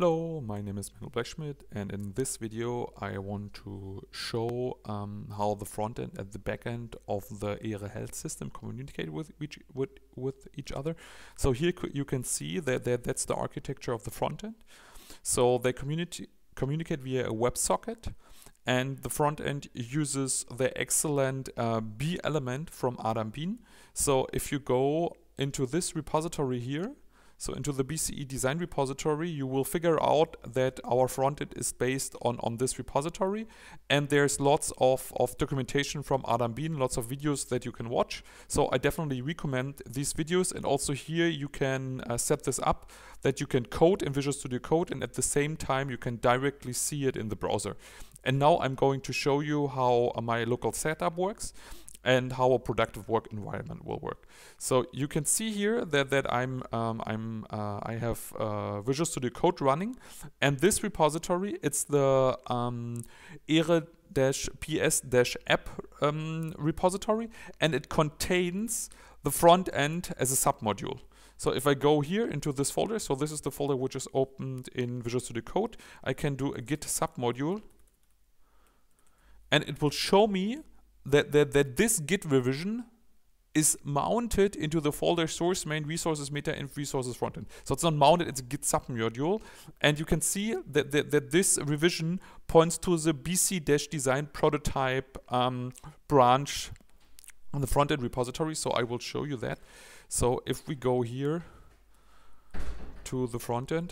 Hello, my name is Manuel Blackschmidt and in this video I want to show um, how the front end and the back end of the ERA health system communicate with each, with, with each other. So here you can see that, that that's the architecture of the front end. So they communi communicate via a WebSocket and the front end uses the excellent uh, B element from Adam Bean. So if you go into this repository here so into the BCE design repository, you will figure out that our frontend is based on, on this repository. And there's lots of, of documentation from Adam Bean, lots of videos that you can watch. So I definitely recommend these videos. And also here you can uh, set this up that you can code in Visual Studio Code and at the same time you can directly see it in the browser. And now I'm going to show you how uh, my local setup works and how a productive work environment will work. So you can see here that, that I'm, um, I'm, uh, I have uh, Visual Studio Code running and this repository, it's the um, ere-ps-app um, repository and it contains the front end as a submodule. So if I go here into this folder, so this is the folder which is opened in Visual Studio Code, I can do a git submodule and it will show me that, that, that this git revision is mounted into the folder source main resources meta and resources frontend. So it's not mounted, it's a git submodule. And you can see that, that, that this revision points to the bc-design prototype um, branch on the frontend repository. So I will show you that. So if we go here to the frontend,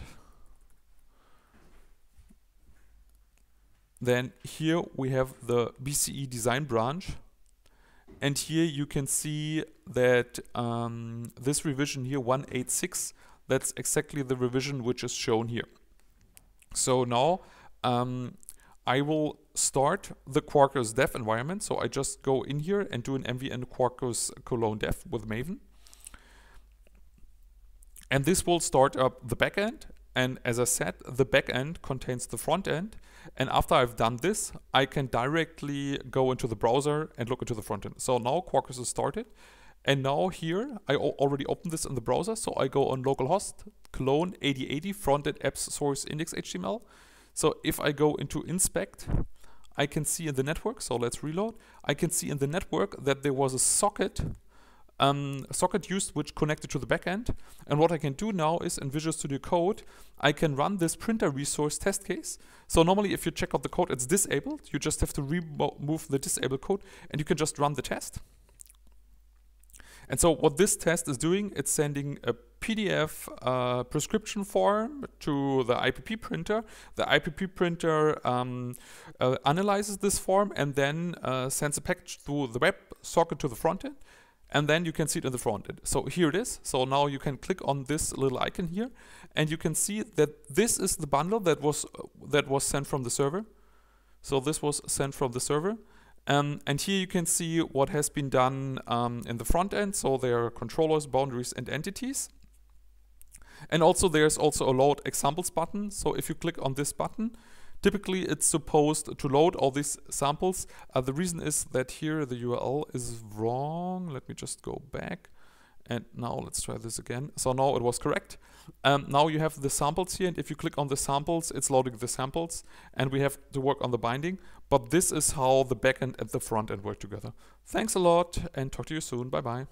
Then here we have the BCE design branch. And here you can see that um, this revision here, 186, that's exactly the revision which is shown here. So now um, I will start the Quarkus dev environment. So I just go in here and do an MVN Quarkus Cologne dev with Maven. And this will start up the backend and as I said, the back end contains the front end. And after I've done this, I can directly go into the browser and look into the front end. So now Quarkus is started. And now here, I already opened this in the browser. So I go on localhost, clone 8080 frontend apps source index HTML. So if I go into inspect, I can see in the network, so let's reload, I can see in the network that there was a socket um, socket used which connected to the backend. And what I can do now is in Visual Studio Code, I can run this printer resource test case. So normally if you check out the code, it's disabled. You just have to remove the disabled code and you can just run the test. And so what this test is doing, it's sending a PDF uh, prescription form to the IPP printer. The IPP printer um, uh, analyzes this form and then uh, sends a package through the web socket to the front end and then you can see it in the front end. So here it is. So now you can click on this little icon here and you can see that this is the bundle that was uh, that was sent from the server. So this was sent from the server. Um, and here you can see what has been done um, in the front end. So there are controllers, boundaries, and entities. And also there's also a load examples button. So if you click on this button, Typically it's supposed to load all these samples. Uh, the reason is that here the URL is wrong. Let me just go back. And now let's try this again. So now it was correct. Um, now you have the samples here, and if you click on the samples, it's loading the samples, and we have to work on the binding. But this is how the backend and the front end work together. Thanks a lot, and talk to you soon. Bye bye.